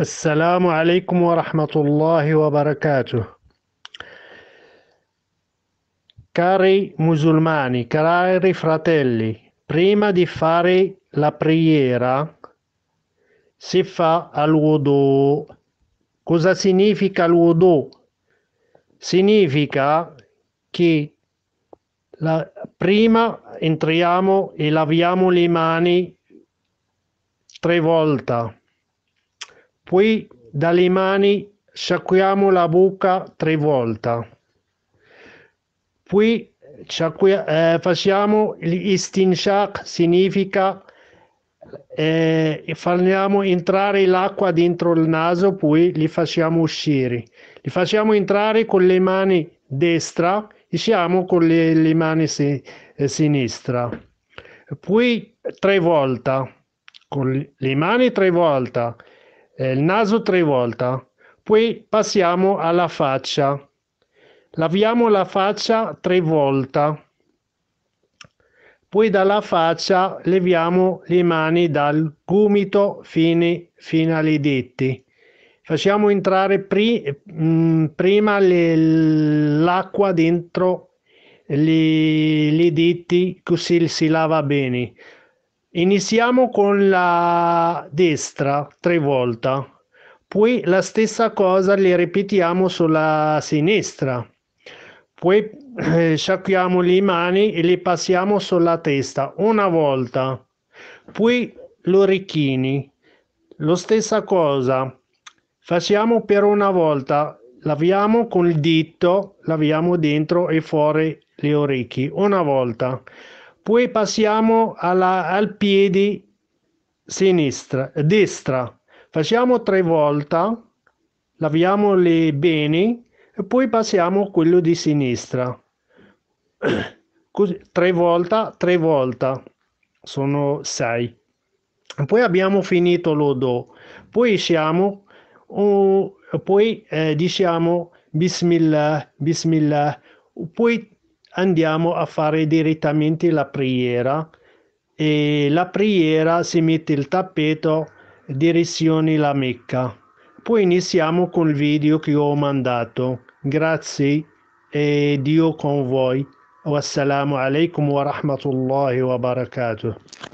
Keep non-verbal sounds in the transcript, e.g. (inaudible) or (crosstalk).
السلام عليكم ورحمة الله وبركاته Cari musulmani, cari fratelli, prima di fare la preghiera si fa al-wudu. Cosa significa al-wudu? Significa che la, prima entriamo e laviamo le mani tre volte poi dalle mani sciacquiamo la bocca tre volte, poi eh, facciamo l'istinshak, significa eh, facciamo entrare l'acqua dentro il naso, poi li facciamo uscire. Li facciamo entrare con le mani destra, e siamo con le, le mani si, eh, sinistra. Poi tre volte, con le mani tre volte eh, il naso tre volte, poi passiamo alla faccia. Laviamo la faccia tre volte, poi dalla faccia leviamo le mani dal gomito fino, fino ai denti. Facciamo entrare pri, mh, mm, prima le, l'acqua dentro le, le così si lava bene. Iniziamo con la destra tre volte, poi la stessa cosa le ripetiamo sulla sinistra, poi eh, sciacquiamo le mani e le passiamo sulla testa una volta, poi l'orecchini, lo stessa cosa, facciamo per una volta, laviamo con il dito, laviamo dentro e fuori le orecchie una volta poi passiamo alla, al piede sinistra, destra. Facciamo tre volte, laviamo le bene e poi passiamo quello di sinistra. (clears throat) Così, tre volte, tre volte, sono sei. Poi abbiamo finito lo do. Poi siamo, oh, poi eh, diciamo bismillah, bismillah. Poi andiamo a fare direttamente la preghiera e la preghiera si mette il tappeto direzione la Mecca. Poi iniziamo col video che ho mandato. Grazie e Dio con voi. Wassalamu alaikum wa rahmatullahi wa barakatuh.